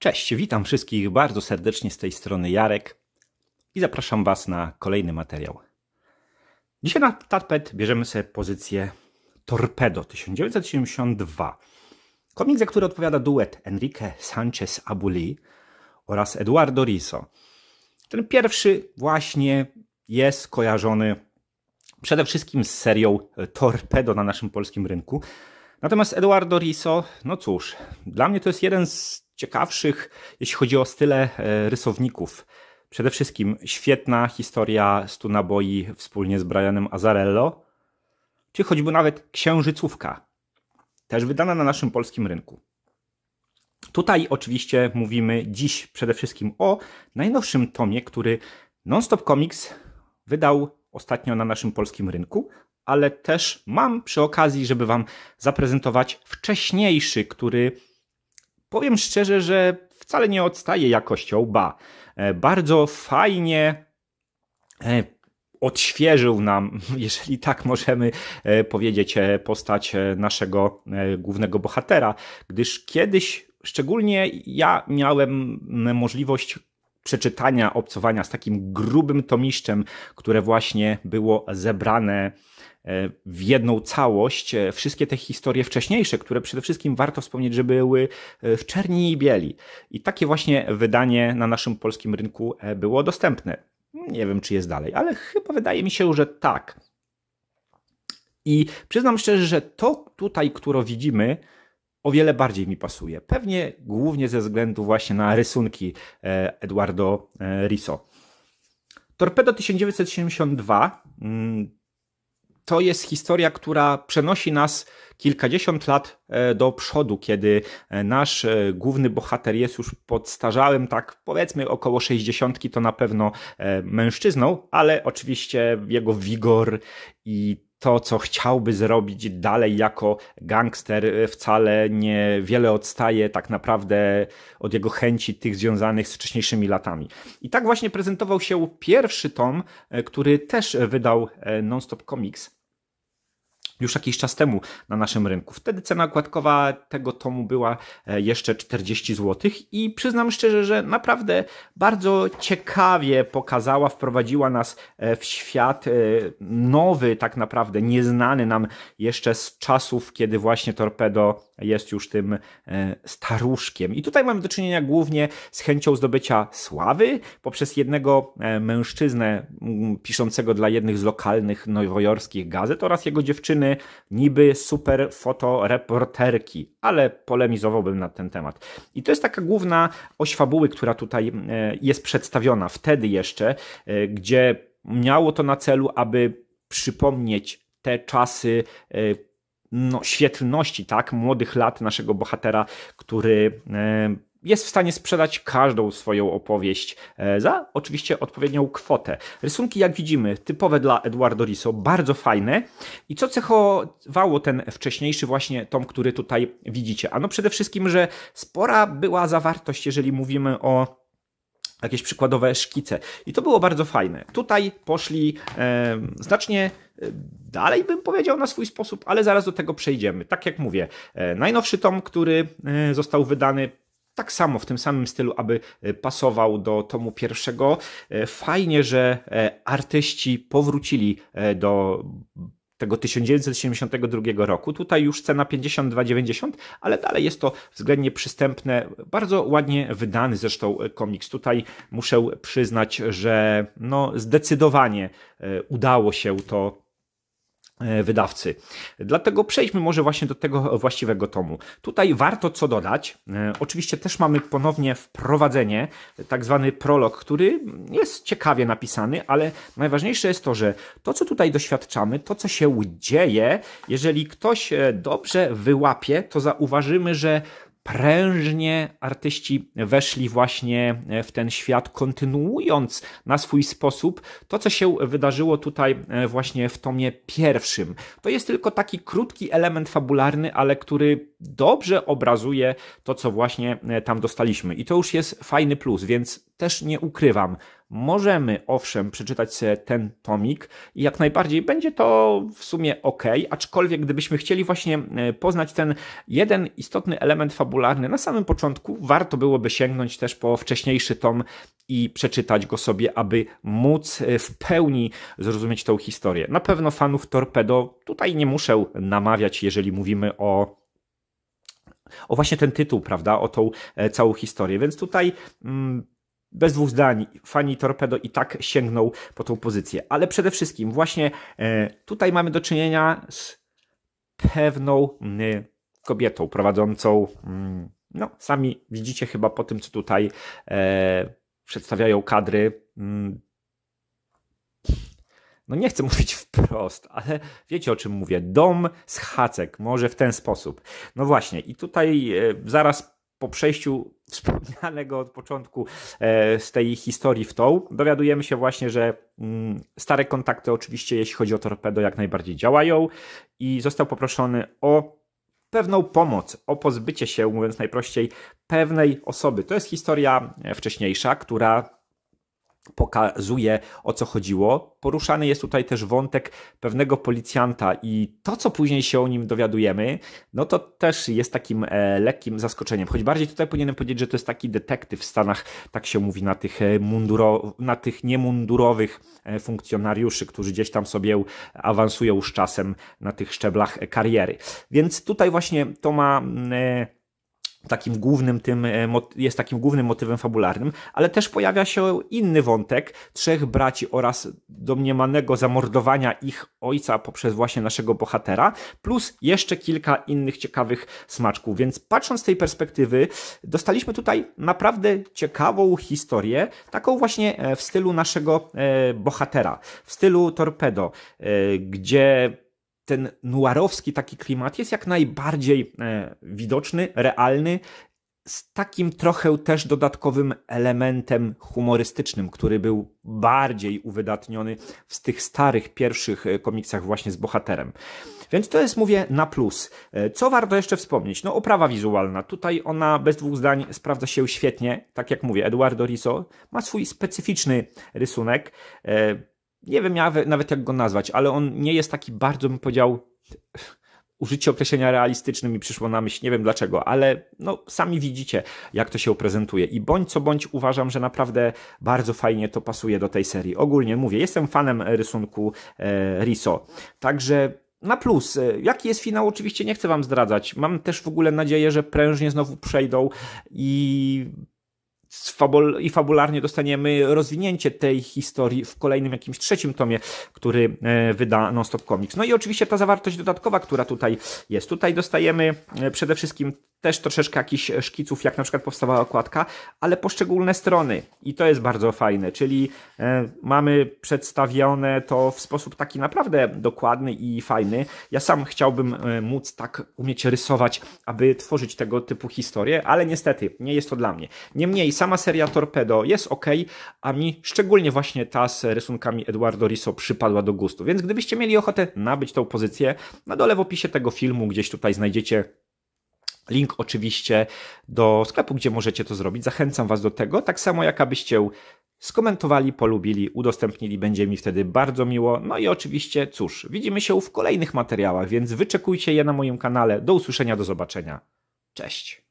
Cześć, witam wszystkich bardzo serdecznie z tej strony Jarek i zapraszam Was na kolejny materiał. Dzisiaj na tapet bierzemy sobie pozycję Torpedo 1972. Komik, za który odpowiada duet Enrique Sanchez Abuli oraz Eduardo Riso. Ten pierwszy właśnie jest kojarzony przede wszystkim z serią Torpedo na naszym polskim rynku. Natomiast Eduardo Riso, no cóż, dla mnie to jest jeden z ciekawszych, jeśli chodzi o style e, rysowników. Przede wszystkim świetna historia stu naboi wspólnie z Brianem Azarello, czy choćby nawet Księżycówka, też wydana na naszym polskim rynku. Tutaj oczywiście mówimy dziś przede wszystkim o najnowszym tomie, który Nonstop Comics wydał ostatnio na naszym polskim rynku, ale też mam przy okazji, żeby Wam zaprezentować wcześniejszy, który powiem szczerze, że wcale nie odstaje jakością, ba. E, bardzo fajnie e, odświeżył nam, jeżeli tak możemy e, powiedzieć, postać naszego głównego bohatera, gdyż kiedyś szczególnie ja miałem możliwość przeczytania, obcowania z takim grubym tomiszczem, które właśnie było zebrane E, w jedną całość e, wszystkie te historie wcześniejsze, które przede wszystkim warto wspomnieć, że były e, w czerni i bieli. I takie właśnie wydanie na naszym polskim rynku było dostępne. Nie wiem, czy jest dalej, ale chyba wydaje mi się, że tak. I przyznam szczerze, że to tutaj, które widzimy, o wiele bardziej mi pasuje. Pewnie głównie ze względu właśnie na rysunki Eduardo Riso. Torpedo 1972 to jest historia, która przenosi nas kilkadziesiąt lat e, do przodu, kiedy e, nasz e, główny bohater jest już podstarzałym, tak powiedzmy około sześćdziesiątki, to na pewno mężczyzną, ale oczywiście jego wigor i to, co chciałby zrobić dalej jako gangster, wcale nie wiele odstaje tak naprawdę od jego chęci tych związanych z wcześniejszymi latami. I tak właśnie prezentował się pierwszy tom, który też wydał Nonstop Comics już jakiś czas temu na naszym rynku. Wtedy cena okładkowa tego tomu była e, jeszcze 40 zł i przyznam szczerze, że naprawdę bardzo ciekawie pokazała, wprowadziła nas e, w świat e, nowy, tak naprawdę nieznany nam jeszcze z czasów, kiedy właśnie Torpedo jest już tym e, staruszkiem. I tutaj mamy do czynienia głównie z chęcią zdobycia sławy poprzez jednego e, mężczyznę mm, piszącego dla jednych z lokalnych nowojorskich gazet oraz jego dziewczyny niby super fotoreporterki, ale polemizowałbym na ten temat. I to jest taka główna oś fabuły, która tutaj e, jest przedstawiona wtedy jeszcze, gdzie miało to na celu, aby przypomnieć te czasy no, świetlności, tak, młodych lat naszego bohatera, który e, jest w stanie sprzedać każdą swoją opowieść e, za oczywiście odpowiednią kwotę. Rysunki, jak widzimy, typowe dla Eduardo Riso, bardzo fajne. I co cechowało ten wcześniejszy właśnie tom, który tutaj widzicie? Ano przede wszystkim, że spora była zawartość, jeżeli mówimy o jakieś przykładowe szkice. I to było bardzo fajne. Tutaj poszli e, znacznie dalej, bym powiedział, na swój sposób, ale zaraz do tego przejdziemy. Tak jak mówię, e, najnowszy tom, który e, został wydany tak samo, w tym samym stylu, aby e, pasował do tomu pierwszego. E, fajnie, że e, artyści powrócili do tego 1972 roku. Tutaj już cena 52,90, ale dalej jest to względnie przystępne, bardzo ładnie wydany zresztą e, komiks. Tutaj muszę przyznać, że no zdecydowanie e, udało się to E, wydawcy. Dlatego przejdźmy może właśnie do tego właściwego tomu. Tutaj warto co dodać. E, oczywiście też mamy ponownie wprowadzenie, e, tak zwany prolog, który jest ciekawie napisany, ale najważniejsze jest to, że to, co tutaj doświadczamy, to, co się dzieje, jeżeli ktoś dobrze wyłapie, to zauważymy, że prężnie artyści weszli właśnie e, w ten świat, kontynuując na swój sposób to, co się wydarzyło tutaj e, właśnie w tomie pierwszym. To jest tylko taki krótki element fabularny, ale który dobrze obrazuje to, co właśnie e, tam dostaliśmy. I to już jest fajny plus, więc też nie ukrywam. Możemy owszem przeczytać ten tomik i jak najbardziej będzie to w sumie ok, aczkolwiek gdybyśmy chcieli właśnie e, poznać ten jeden istotny element fabularny na samym początku, warto byłoby sięgnąć też po wcześniejszy tom i przeczytać go sobie, aby móc e, w pełni zrozumieć tą historię. Na pewno fanów Torpedo tutaj nie muszę namawiać, jeżeli mówimy o o właśnie ten tytuł, prawda, o tą e, całą historię. Więc tutaj mm, bez dwóch zdań, fani Torpedo i tak sięgnął po tą pozycję. Ale przede wszystkim właśnie e, tutaj mamy do czynienia z pewną mm, kobietą prowadzącą, mm, no sami widzicie chyba po tym, co tutaj e, przedstawiają kadry, mm. no nie chcę mówić wprost, ale wiecie o czym mówię. Dom z hacek, może w ten sposób. No właśnie, i tutaj e, zaraz po przejściu wspomnianego od początku e, z tej historii w tą, dowiadujemy się właśnie, że mm, stare kontakty oczywiście jeśli chodzi o torpedo jak najbardziej działają i został poproszony o pewną pomoc, o pozbycie się, mówiąc najprościej, pewnej osoby. To jest historia e, wcześniejsza, która pokazuje o co chodziło. Poruszany jest tutaj też wątek pewnego policjanta i to, co później się o nim dowiadujemy, no to też jest takim e, lekkim zaskoczeniem. Choć bardziej tutaj powinienem powiedzieć, że to jest taki detektyw w Stanach, tak się mówi na tych, e, munduro, na tych niemundurowych e, funkcjonariuszy, którzy gdzieś tam sobie awansują z czasem na tych szczeblach kariery. Więc tutaj właśnie to ma mm, takim głównym tym, e, jest takim głównym motywem fabularnym, ale też pojawia się inny wątek trzech braci oraz domniemanego zamordowania ich ojca poprzez właśnie naszego bohatera, plus jeszcze kilka innych ciekawych smaczków. Więc patrząc z tej perspektywy, dostaliśmy tutaj naprawdę ciekawą historię, taką właśnie e, w stylu naszego e, bohatera, w stylu torpedo, gdzie ten nuarowski taki klimat jest jak najbardziej e, widoczny, realny, z takim trochę też dodatkowym elementem humorystycznym, który był bardziej uwydatniony w tych starych pierwszych e, komiksach właśnie z bohaterem. Więc to jest, mówię, na plus. E, co warto jeszcze wspomnieć? No, oprawa wizualna. Tutaj ona bez dwóch zdań sprawdza się świetnie. Tak jak mówię, Eduardo Riso ma swój specyficzny rysunek nie wiem nawet jak go nazwać, ale on nie jest taki bardzo, bym powiedział, użycie określenia realistycznym mi przyszło na myśl, nie wiem dlaczego, ale no sami widzicie, jak to się prezentuje. I bądź co bądź uważam, że naprawdę bardzo fajnie to pasuje do tej serii. Ogólnie mówię, jestem fanem rysunku e, Riso, także na plus. E, jaki jest finał, oczywiście nie chcę Wam zdradzać. Mam też w ogóle nadzieję, że prężnie znowu przejdą i fabul i fabularnie dostaniemy rozwinięcie tej historii w kolejnym jakimś trzecim tomie, który e, wyda Nonstop Comics. No i oczywiście ta zawartość dodatkowa, która tutaj jest. Tutaj dostajemy e, przede wszystkim też troszeczkę jakichś e, szkiców, jak na przykład powstawała okładka, ale poszczególne strony i to jest bardzo fajne, czyli e, mamy przedstawione to w sposób taki naprawdę dokładny i fajny. Ja sam chciałbym e, móc tak umieć rysować, aby tworzyć tego typu historie, ale niestety nie jest to dla mnie. Niemniej sama seria Torpedo jest ok, a mi szczególnie właśnie ta z rysunkami Eduardo Riso przypadła do gustu, więc gdybyście mieli ochotę nabyć tą pozycję, na dole w opisie tego filmu gdzieś tutaj znajdziecie Link oczywiście do sklepu, gdzie możecie to zrobić. Zachęcam Was do tego. Tak samo jak abyście skomentowali, polubili, udostępnili, będzie mi wtedy bardzo miło. No i oczywiście, cóż, widzimy się w kolejnych materiałach, więc wyczekujcie je na moim kanale. Do usłyszenia, do zobaczenia. Cześć.